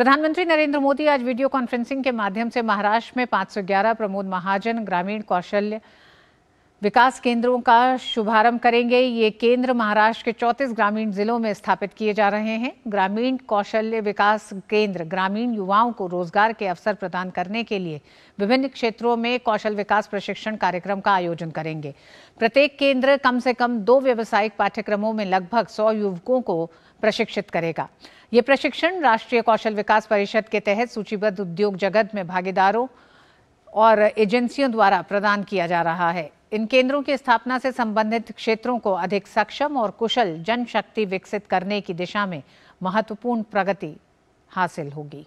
प्रधानमंत्री नरेंद्र मोदी आज video conferencing के माध्यम से महाराष्ट्र में 511 प्रमोद महाजन ग्रामीण कौशल्य विकास केंद्रों का शुभारंभ करेंगे ये केंद्र महाराष्ट्र के चौतीस ग्रामीण जिलों में स्थापित किए जा रहे हैं ग्रामीण कौशल्य विकास केंद्र ग्रामीण युवाओं को रोजगार के अवसर प्रदान करने के लिए विभिन्न क्षेत्रों में कौशल विकास प्रशिक्षण कार्यक्रम का आयोजन करेंगे प्रत्येक केंद्र कम से कम दो व्यावसायिक पाठ्यक्रमों में लगभग सौ युवकों को प्रशिक्षित करेगा ये प्रशिक्षण राष्ट्रीय कौशल विकास परिषद के तहत सूचीबद्ध उद्योग जगत में भागीदारों और एजेंसियों द्वारा प्रदान किया जा रहा है इन केंद्रों की स्थापना से संबंधित क्षेत्रों को अधिक सक्षम और कुशल जनशक्ति विकसित करने की दिशा में महत्वपूर्ण प्रगति हासिल होगी